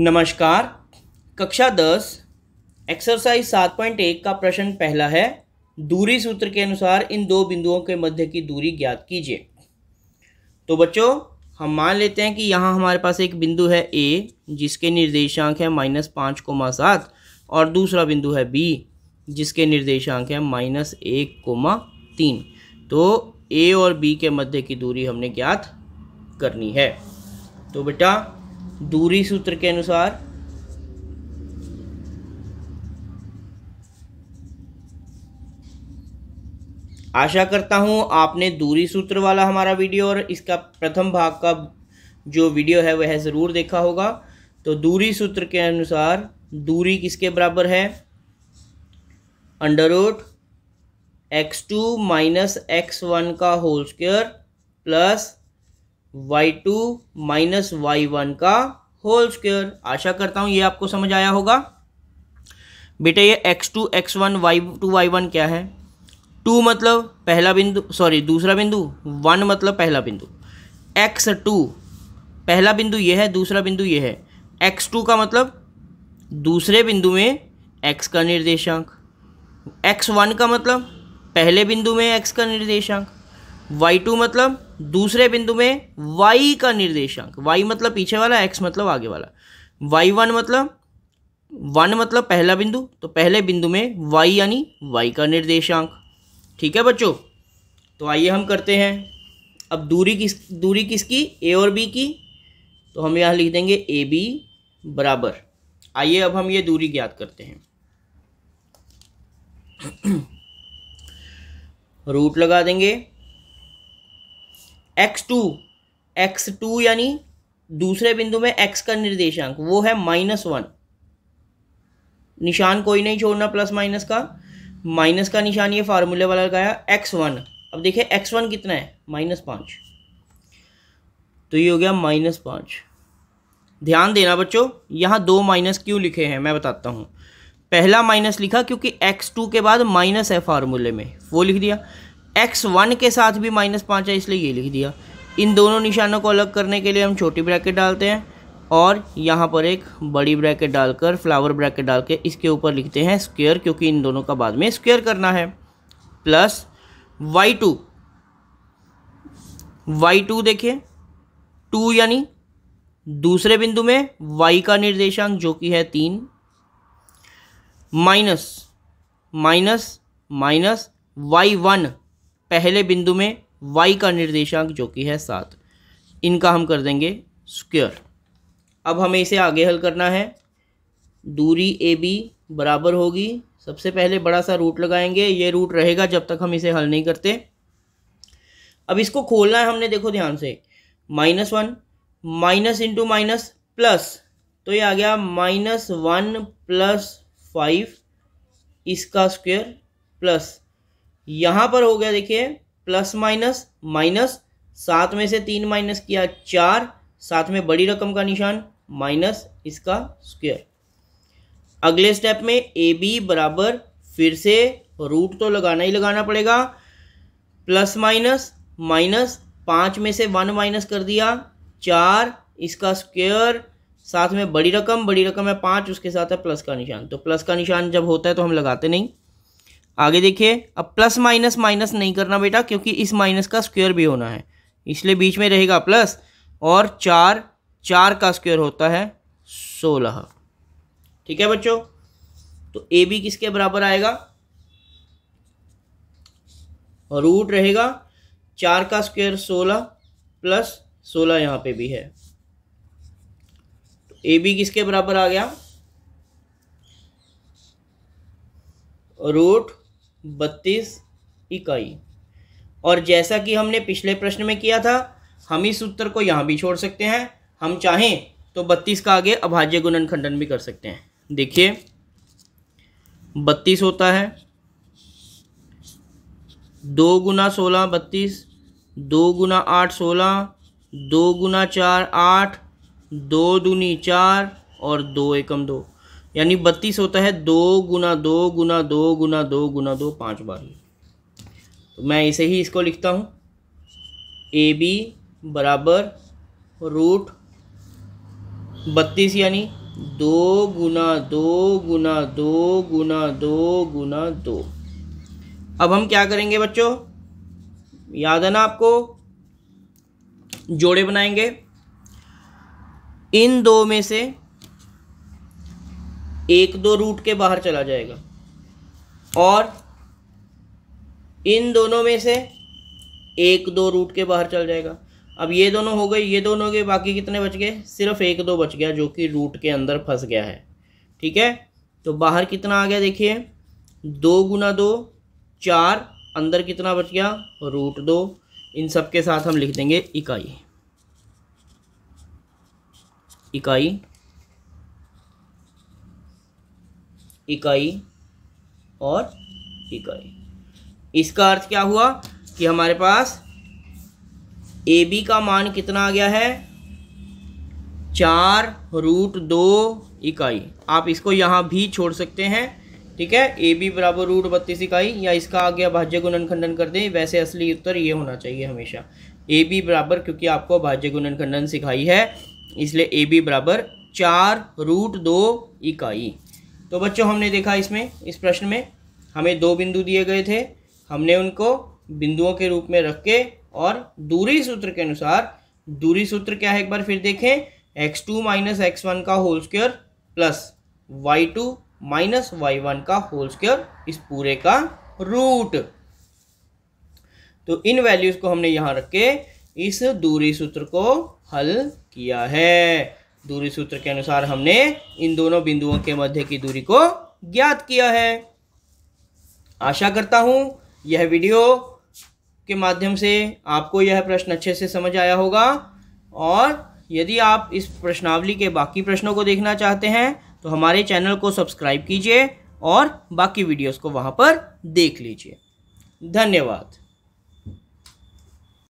नमस्कार कक्षा दस एक्सरसाइज सात पॉइंट एक का प्रश्न पहला है दूरी सूत्र के अनुसार इन दो बिंदुओं के मध्य की दूरी ज्ञात कीजिए तो बच्चों हम मान लेते हैं कि यहाँ हमारे पास एक बिंदु है ए जिसके निर्देशांक है माइनस पाँच कोमा सात और दूसरा बिंदु है बी जिसके निर्देशांक है माइनस एक कोमा तीन तो ए और बी के मध्य की दूरी हमने ज्ञात करनी है तो बेटा दूरी सूत्र के अनुसार आशा करता हूं आपने दूरी सूत्र वाला हमारा वीडियो और इसका प्रथम भाग का जो वीडियो है वह ज़रूर देखा होगा तो दूरी सूत्र के अनुसार दूरी किसके बराबर है under root X two minus X one का whole square plus Y two minus Y one का होल स्क्वेयर आशा करता हूँ ये आपको समझ आया होगा बेटा ये X two X one Y two Y one क्या है टू मतलब पहला बिंदु सॉरी दूसरा बिंदु वन मतलब पहला बिंदु एक्स टू पहला बिंदु ये है दूसरा बिंदु ये है एक्स टू का मतलब दूसरे बिंदु में एक्स का निर्देशांक एक्स वन का मतलब पहले बिंदु में एक्स का निर्देशांक वाई टू मतलब दूसरे बिंदु में वाई का निर्देशांक वाई मतलब पीछे वाला एक्स मतलब आगे वाला वाई वन मतलब वन मतलब पहला बिंदु तो पहले बिंदु में वाई यानी वाई का निर्देशांक ठीक है बच्चों तो आइए हम करते हैं अब दूरी किस दूरी किसकी ए और बी की तो हम यहाँ लिख देंगे ए बी बराबर आइए अब हम ये दूरी ज्ञात करते हैं रूट लगा देंगे एक्स टू एक्स टू यानी दूसरे बिंदु में एक्स का निर्देशांक वो है माइनस वन निशान कोई नहीं छोड़ना प्लस माइनस का माइनस का निशान ये फार्मूले वाला लगाया एक्स वन अब देखिए एक्स वन कितना है माइनस पाँच तो ये हो गया माइनस पाँच ध्यान देना बच्चों यहाँ दो माइनस क्यों लिखे हैं मैं बताता हूँ पहला माइनस लिखा क्योंकि एक्स टू के बाद माइनस है फार्मूले में वो लिख दिया एक्स वन के साथ भी माइनस पाँच है इसलिए ये लिख दिया इन दोनों निशानों को अलग करने के लिए हम छोटी ब्रैकेट डालते हैं और यहाँ पर एक बड़ी ब्रैकेट डालकर फ्लावर ब्रैकेट डाल के इसके ऊपर लिखते हैं स्क्वेयर क्योंकि इन दोनों का बाद में स्क्वेयर करना है plus Y two Y two देखिए टू यानी दूसरे बिंदु में वाई का निर्देशांक जो कि है तीन minus minus minus Y one पहले बिंदु में वाई का निर्देशांक जो कि है सात इनका हम कर देंगे स्क्वेयर अब हमें इसे आगे हल करना है दूरी ए बी बराबर होगी सबसे पहले बड़ा सा रूट लगाएंगे ये रूट रहेगा जब तक हम इसे हल नहीं करते अब इसको खोलना है हमने देखो ध्यान से minus one minus into minus plus तो ये आ गया माइनस वन प्लस फाइव इसका स्क्वेयर प्लस यहाँ पर हो गया देखिए प्लस माइनस माइनस सात में से तीन माइनस किया चार साथ में बड़ी रकम का निशान माइनस इसका स्क्वायर अगले स्टेप में ए बी बराबर फिर से रूट तो लगाना ही लगाना पड़ेगा प्लस माइनस माइनस पाँच में से वन माइनस कर दिया चार इसका स्क्वेयर साथ में बड़ी रकम बड़ी रकम है पाँच उसके साथ है प्लस का निशान तो प्लस का निशान जब होता है तो हम लगाते नहीं आगे देखिए अब प्लस माइनस माइनस नहीं करना बेटा क्योंकि इस माइनस का स्क्वायर भी होना है इसलिए बीच में रहेगा प्लस और चार चार का स्क्वायर होता है सोलह ठीक है बच्चों तो ए बी किसके बराबर आएगा और रूट रहेगा चार का स्क्वायर सोलह प्लस सोलह यहां पे भी है तो ए बी किसके बराबर आ गया रूट बत्तीस इकाई और जैसा कि हमने पिछले प्रश्न में किया था हम इस उत्तर को यहाँ भी छोड़ सकते हैं हम चाहें तो बत्तीस का आगे अभाज्य गुणन खंडन भी कर सकते हैं देखिए बत्तीस होता है दो गुना सोलह बत्तीस दो गुना आठ सोलह दो गुना चार आठ दो दूनी चार और दो एकम दो यानी बत्तीस होता है दो गुना दो गुना दो गुना दो गुना दो पाँच बार तो मैं ऐसे ही इसको लिखता हूँ ए बी बराबर रूट बत्तीस यानी दो गुना दो गुना दो गुना दो गुना दो अब हम क्या करेंगे बच्चों याद है ना आपको जोड़े बनाएंगे इन दो में से एक दो रूट के बाहर चला जाएगा और इन दोनों में से एक दो रूट के बाहर चल जाएगा अब ये दोनों हो गए ये दोनों के बाकी कितने बच गए सिर्फ एक दो बच गया जो कि रूट के अंदर फंस गया है ठीक है तो बाहर कितना आ गया देखिए दो गुना दो चार अंदर कितना बच गया रूट दो इन सब के साथ हम लिख देंगे इकाई इकाई इकाई और इकाई इसका अर्थ क्या हुआ कि हमारे पास ए बी का मान कितना आ गया है चार रूट दो इकाई आप इसको यहाँ भी छोड़ सकते हैं ठीक है ए बी बराबर रूट बत्तीस इकाई या इसका आ गया भाज्य गुणन खंडन कर दें वैसे असली उत्तर ये होना चाहिए हमेशा ए बी बराबर क्योंकि आपको भाज्य गुणन खंडन सिखाई है इसलिए ए बी बराबर चार रूट दो इकाई तो बच्चों हमने देखा इसमें इस प्रश्न में हमें दो बिंदु दिए गए थे हमने उनको बिंदुओं के रूप में रख के और दूरी सूत्र के अनुसार दूरी सूत्र क्या है एक बार फिर देखें X two minus X one का whole square plus Y two minus Y one का होल स्क्वेयर इस पूरे का रूट तो इन वैल्यूज को हमने यहां रख के इस दूरी सूत्र को हल किया है दूरी सूत्र के अनुसार हमने इन दोनों बिंदुओं के मध्य की दूरी को ज्ञात किया है आशा करता हूँ यह वीडियो के माध्यम से आपको यह प्रश्न अच्छे से समझ आया होगा और यदि आप इस प्रश्नावली के बाकी प्रश्नों को देखना चाहते हैं तो हमारे चैनल को सब्सक्राइब कीजिए और बाकी वीडियोस को वहाँ पर देख लीजिए धन्यवाद